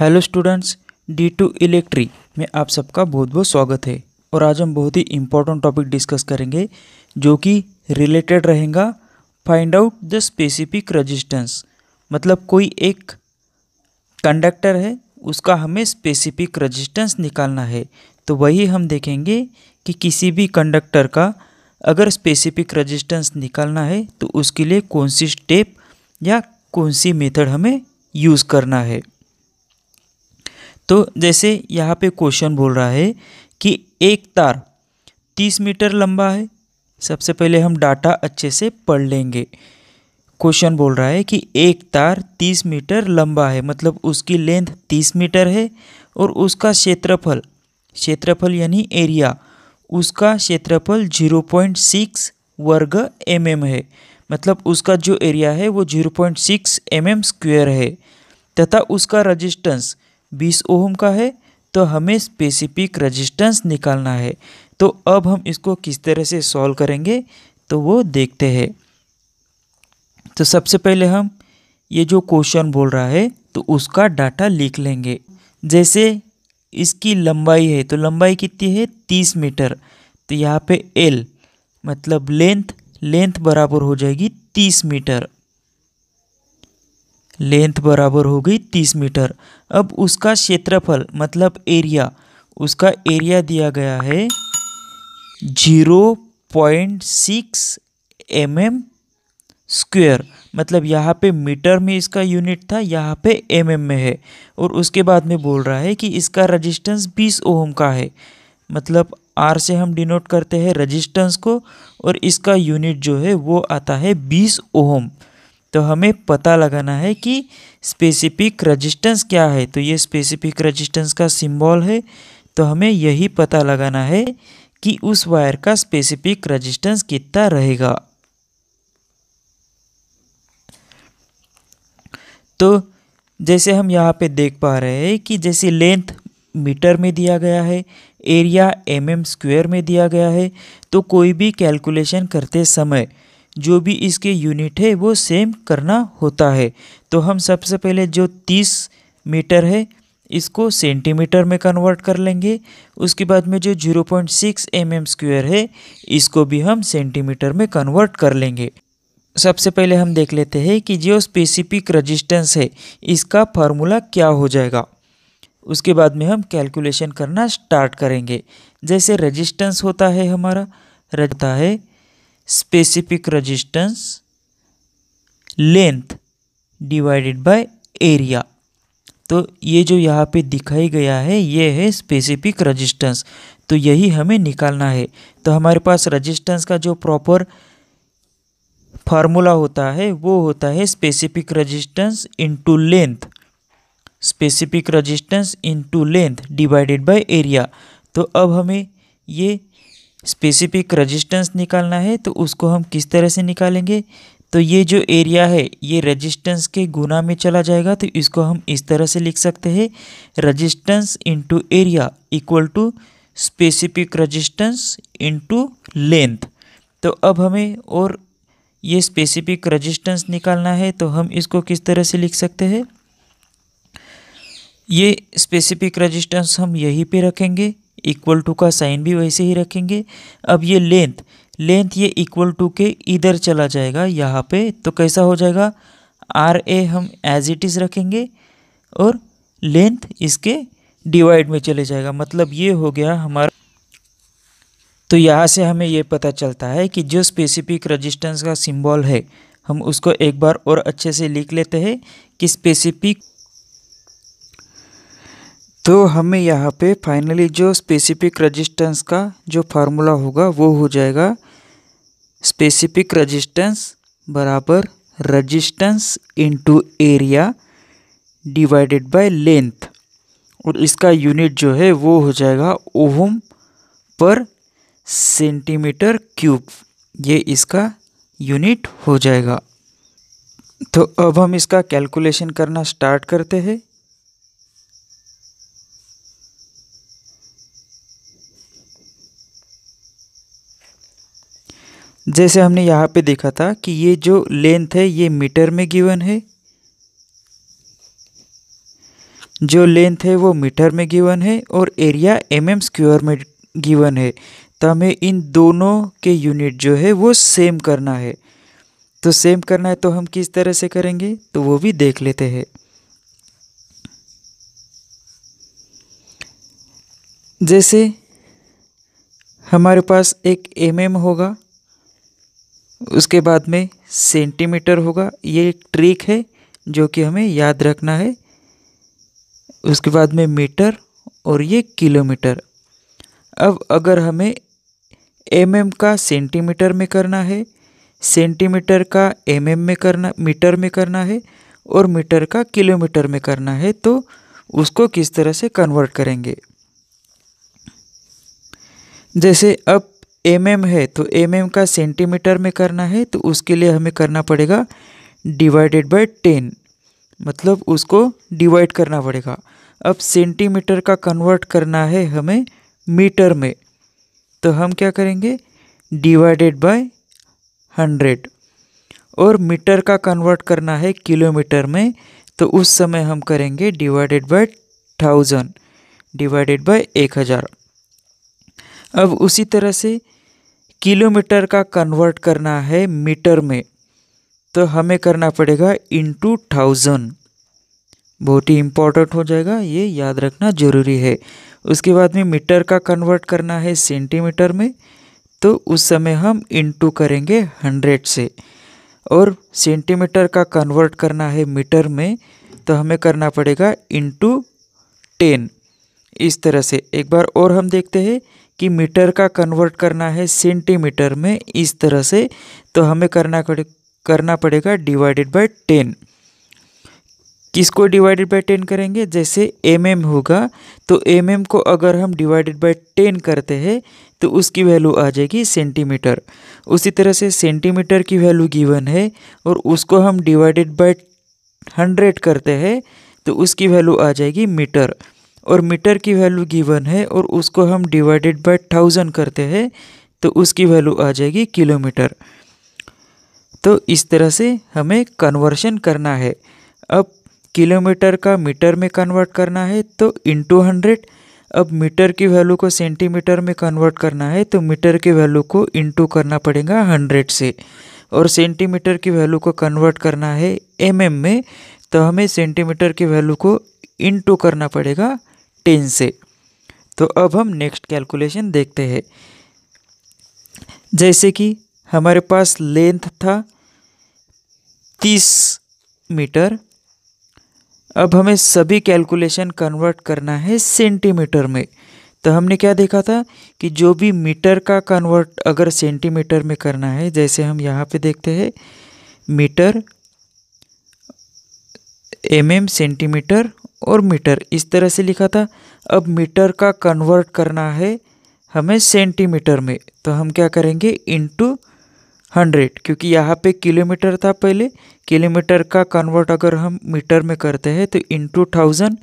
hello students D two electricity में आप सबका बहुत बहुत स्वागत है और आज हम बहुत ही इम्पोर्टेंट टॉपिक डिस्कस करेंगे जो कि रिलेटेड रहेगा find out the specific resistance मतलब कोई एक कंडक्टर है उसका हमें स्पेसिफिक रजिस्टेंस निकालना है तो वही हम देखेंगे कि किसी भी कंडक्टर का अगर स्पेसिफिक रजिस्टेंस निकालना है तो उसके लिए कौन सी स्टेप या कौन सी मेथड हमें यूज़ करना है तो जैसे यहाँ पे क्वेश्चन बोल रहा है कि एक तार तीस मीटर लंबा है सबसे पहले हम डाटा अच्छे से पढ़ लेंगे क्वेश्चन बोल रहा है कि एक तार तीस मीटर लंबा है मतलब उसकी लेंथ तीस मीटर है और उसका क्षेत्रफल क्षेत्रफल यानी एरिया उसका क्षेत्रफल जीरो पॉइंट सिक्स वर्ग एम mm है मतलब उसका जो एरिया है वो zero point six M M square है तथा उसका रजिस्टेंस 20 ओम का है तो हमें स्पेसिफिक रेजिस्टेंस निकालना है तो अब हम इसको किस तरह से सॉल्व करेंगे तो वो देखते हैं तो सबसे पहले हम ये जो क्वेश्चन बोल रहा है तो उसका डाटा लिख लेंगे जैसे इसकी लंबाई है तो लंबाई कितनी है तीस मीटर तो यहाँ पे एल मतलब लेंथ लेंथ बराबर हो जाएगी तीस मीटर लेंथ बराबर हो गई तीस मीटर अब उसका क्षेत्रफल मतलब एरिया उसका एरिया दिया गया है zero point six M M square मतलब यहाँ पे मीटर में इसका यूनिट था यहाँ पे एम mm में है और उसके बाद में बोल रहा है कि इसका रजिस्टेंस 20 ओम का है मतलब आर से हम डिनोट करते हैं रजिस्टेंस को और इसका यूनिट जो है वो आता है 20 ओम तो हमें पता लगाना है कि स्पेसिफिक रजिस्टेंस क्या है तो ये स्पेसिफिक रजिस्टेंस का सिंबल है तो हमें यही पता लगाना है कि उस वायर का स्पेसिफिक रजिस्टेंस कितना रहेगा तो जैसे हम यहाँ पे देख पा रहे हैं कि जैसे लेंथ मीटर में दिया गया है एरिया एम एम स्क्वेयर में दिया गया है तो कोई भी कैलकुलेशन करते समय जो भी इसके यूनिट है वो सेम करना होता है तो हम सबसे पहले जो तीस मीटर है इसको सेंटीमीटर में कन्वर्ट कर लेंगे उसके बाद में जो 0.6 पॉइंट mm स्क्वायर है इसको भी हम सेंटीमीटर में कन्वर्ट कर लेंगे सबसे पहले हम देख लेते हैं कि जो स्पेसिफिक रजिस्टेंस है इसका फार्मूला क्या हो जाएगा उसके बाद में हम कैलकुलेशन करना स्टार्ट करेंगे जैसे रजिस्टेंस होता है हमारा रहता है specific resistance length divided by area तो ये जो यहाँ पे दिखाई गया है ये है स्पेसिफिक रजिस्टेंस तो यही हमें निकालना है तो हमारे पास रजिस्टेंस का जो प्रॉपर फार्मूला होता है वो होता है specific resistance into length specific resistance into length divided by area तो अब हमें ये स्पेसिफिक रेजिस्टेंस निकालना है तो उसको हम किस तरह से निकालेंगे तो ये जो एरिया है ये रेजिस्टेंस के गुना में चला जाएगा तो इसको हम इस तरह से लिख सकते हैं resistance into area equal to specific resistance into length तो अब हमें और ये स्पेसिफिक रेजिस्टेंस निकालना है तो हम इसको किस तरह से लिख सकते हैं ये स्पेसिफिक रेजिस्टेंस हम यहीं पे रखेंगे इक्वल टू का साइन भी वैसे ही रखेंगे अब ये लेंथ लेंथ ये इक्वल टू के इधर चला जाएगा यहाँ पे तो कैसा हो जाएगा आर ए हम एज इट इज़ रखेंगे और लेंथ इसके डिवाइड में चले जाएगा मतलब ये हो गया हमारा तो यहाँ से हमें ये पता चलता है कि जो स्पेसिफिक रजिस्टेंस का सिंबल है हम उसको एक बार और अच्छे से लिख लेते हैं कि स्पेसिफिक तो हमें यहाँ पे फाइनली जो स्पेसिफिक रजिस्टेंस का जो फार्मूला होगा वो हो जाएगा स्पेसिफिक रजिस्टेंस बराबर resistance into area divided by length और इसका यूनिट जो है वो हो जाएगा ओहम पर सेंटीमीटर क्यूब ये इसका यूनिट हो जाएगा तो अब हम इसका कैलकुलेशन करना स्टार्ट करते हैं जैसे हमने यहाँ पे देखा था कि ये जो लेंथ है ये मीटर में गिवन है जो लेंथ है वो मीटर में गिवन है और एरिया एम एम स्क्योर में गिवन है तो हमें इन दोनों के यूनिट जो है वो सेम करना है तो सेम करना है तो हम किस तरह से करेंगे तो वो भी देख लेते हैं जैसे हमारे पास एक एम mm होगा उसके बाद में सेंटीमीटर होगा ये एक ट्रिक है जो कि हमें याद रखना है उसके बाद में मीटर और ये किलोमीटर अब अगर हमें एम mm का सेंटीमीटर में करना है सेंटीमीटर का एम mm में करना मीटर में करना है और मीटर का किलोमीटर में करना है तो उसको किस तरह से कन्वर्ट करेंगे जैसे अब एम mm है तो एम mm का सेंटीमीटर में करना है तो उसके लिए हमें करना पड़ेगा डिवाइडेड बाय टेन मतलब उसको डिवाइड करना पड़ेगा अब सेंटीमीटर का कन्वर्ट करना है हमें मीटर में तो हम क्या करेंगे डिवाइडेड बाय हंड्रेड और मीटर का कन्वर्ट करना है किलोमीटर में तो उस समय हम करेंगे divided by thousand divided by एक हज़ार अब उसी तरह से किलोमीटर का कन्वर्ट करना है मीटर में तो हमें करना पड़ेगा इंटू थाउजेंड बहुत ही इम्पोर्टेंट हो जाएगा ये याद रखना जरूरी है उसके बाद में मीटर का कन्वर्ट करना है सेंटीमीटर में तो उस समय हम इंटू करेंगे हंड्रेड से और सेंटीमीटर का कन्वर्ट करना है मीटर में तो हमें करना पड़ेगा इंटू टेन इस तरह से एक बार और हम देखते हैं कि मीटर का कन्वर्ट करना है सेंटीमीटर में इस तरह से तो हमें करना करना पड़ेगा डिवाइडेड बाय टेन किसको डिवाइडेड बाय टेन करेंगे जैसे एम mm होगा तो एम mm को अगर हम डिवाइडेड बाय टेन करते हैं तो उसकी वैल्यू आ जाएगी सेंटीमीटर उसी तरह से सेंटीमीटर की वैल्यू गिवन है और उसको हम डिवाइडेड बाय हंड्रेड करते हैं तो उसकी वैल्यू आ जाएगी मीटर और मीटर की वैल्यू गिवन है और उसको हम डिवाइडेड बाय थाउजेंड करते हैं तो उसकी वैल्यू आ जाएगी किलोमीटर तो इस तरह से हमें कन्वर्शन करना है अब किलोमीटर का मीटर में कन्वर्ट करना है तो इंटू हंड्रेड अब मीटर की वैल्यू को सेंटीमीटर में कन्वर्ट करना है तो मीटर की वैल्यू को इंटू करना पड़ेगा हंड्रेड से और सेंटीमीटर की वैल्यू को कन्वर्ट करना है एम mm में तो हमें सेंटीमीटर की वैल्यू को इंटू करना पड़ेगा टेन से तो अब हम नेक्स्ट कैलकुलेशन देखते हैं जैसे कि हमारे पास लेंथ था तीस मीटर अब हमें सभी कैलकुलेशन कन्वर्ट करना है सेंटीमीटर में तो हमने क्या देखा था कि जो भी मीटर का कन्वर्ट अगर सेंटीमीटर में करना है जैसे हम यहाँ पे देखते हैं मीटर एम एम सेंटीमीटर और मीटर इस तरह से लिखा था अब मीटर का कन्वर्ट करना है हमें सेंटीमीटर में तो हम क्या करेंगे इनटू हंड्रेड क्योंकि यहाँ पे किलोमीटर था पहले किलोमीटर का कन्वर्ट अगर हम मीटर में करते हैं तो इंटू थाउजेंड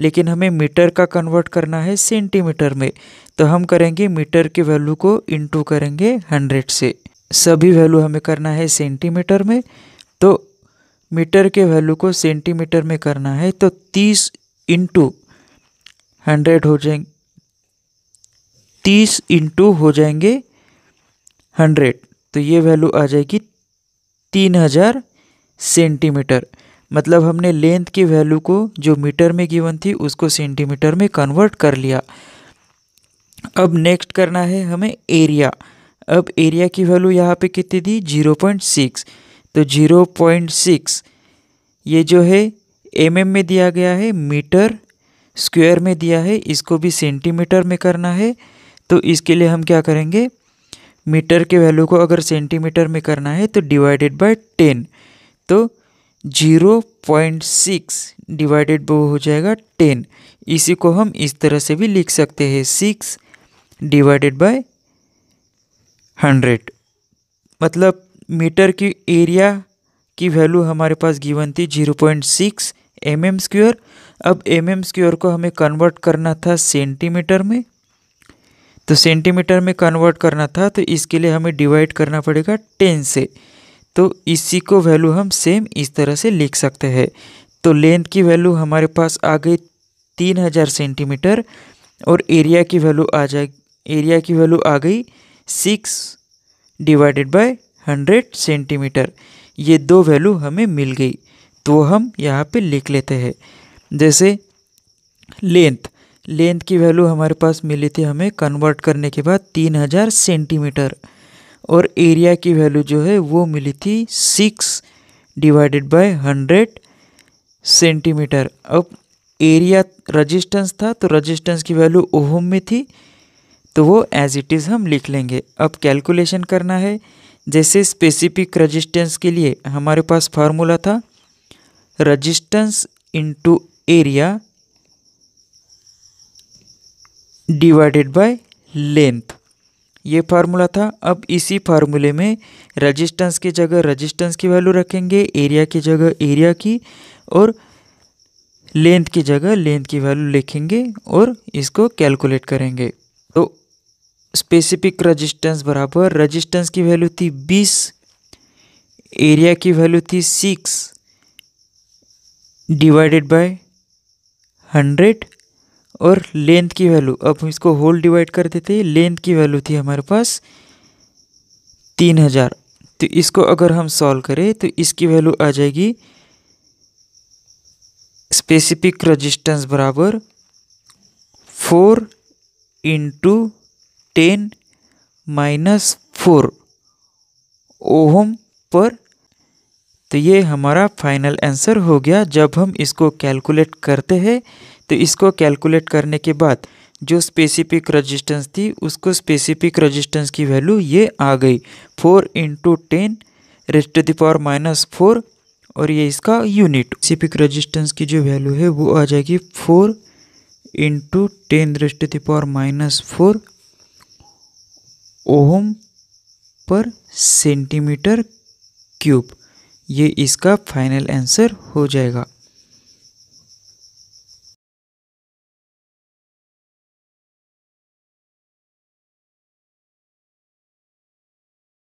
लेकिन हमें मीटर का कन्वर्ट करना है सेंटीमीटर में तो हम करेंगे मीटर के वैल्यू को इंटू करेंगे हंड्रेड से सभी वैल्यू हमें करना है सेंटीमीटर में तो मीटर के वैल्यू को सेंटीमीटर में करना है तो तीस इंटू हंड्रेड हो जाएंगे तीस इंटू हो जाएंगे हंड्रेड तो ये वैल्यू आ जाएगी तीन हज़ार सेंटीमीटर मतलब हमने लेंथ की वैल्यू को जो मीटर में गिवन थी उसको सेंटीमीटर में कन्वर्ट कर लिया अब नेक्स्ट करना है हमें एरिया अब एरिया की वैल्यू यहाँ पे कितनी थी जीरो पॉइंट सिक्स तो जीरो पॉइंट सिक्स ये जो है एम mm में दिया गया है मीटर स्क्वायर में दिया है इसको भी सेंटीमीटर में करना है तो इसके लिए हम क्या करेंगे मीटर के वैल्यू को अगर सेंटीमीटर में करना है तो डिवाइडेड बाय टेन तो जीरो पॉइंट सिक्स डिवाइडेड वो हो जाएगा टेन इसी को हम इस तरह से भी लिख सकते हैं सिक्स डिवाइडेड बाय हंड्रेड मतलब मीटर की एरिया की वैल्यू हमारे पास गिवन थी zero point six M M square अब एम एम स्क्वेयर को हमें कन्वर्ट करना था सेंटीमीटर में तो सेंटीमीटर में कन्वर्ट करना था तो इसके लिए हमें डिवाइड करना पड़ेगा टेन से तो इसी को वैल्यू हम सेम इस तरह से लिख सकते हैं तो लेंथ की वैल्यू हमारे पास आ गई तीन हज़ार सेंटीमीटर और एरिया की वैल्यू आ जाए एरिया की वैल्यू आ गई six divided by hundred centimetre ये दो वैल्यू हमें मिल गई तो हम यहाँ पे लिख लेते हैं जैसे लेंथ लेंथ की वैल्यू हमारे पास मिली थी हमें कन्वर्ट करने के बाद तीन हज़ार सेंटीमीटर और एरिया की वैल्यू जो है वो मिली थी six divided by hundred centimetre अब एरिया रजिस्टेंस था तो रजिस्टेंस की वैल्यू ओहम में थी तो वो एज इट इज़ हम लिख लेंगे अब कैलकुलेशन करना है जैसे स्पेसिफिक रजिस्टेंस के लिए हमारे पास फार्मूला था resistance into area divided by length ये फार्मूला था अब इसी फार्मूले में रजिस्टेंस की जगह रजिस्टेंस की वैल्यू रखेंगे एरिया की जगह एरिया की और लेंथ की जगह लेंथ की वैल्यू लिखेंगे और इसको कैलकुलेट करेंगे तो स्पेसिफिक रजिस्टेंस बराबर रजिस्टेंस की वैल्यू थी बीस एरिया की वैल्यू थी सिक्स डिवाइडेड बाय हंड्रेड और लेंथ की वैल्यू अब हम इसको होल डिवाइड कर देते हैं लेंथ की वैल्यू थी हमारे पास तीन हज़ार तो इसको अगर हम सॉल्व करें तो इसकी वैल्यू आ जाएगी स्पेसिफिक रजिस्टेंस बराबर four into ten minus four ohm per तो ये हमारा फाइनल आंसर हो गया जब हम इसको कैलकुलेट करते हैं तो इसको कैलकुलेट करने के बाद जो स्पेसिफिक रजिस्टेंस थी उसको स्पेसिफिक रजिस्टेंस की वैल्यू ये आ गई four into ten raised the power minus four और ये इसका यूनिट स्पेसिफिक रजिस्टेंस की जो वैल्यू है वो आ जाएगी four into ten raised the power minus four ohm per centimetre cube ये इसका फाइनल आंसर हो जाएगा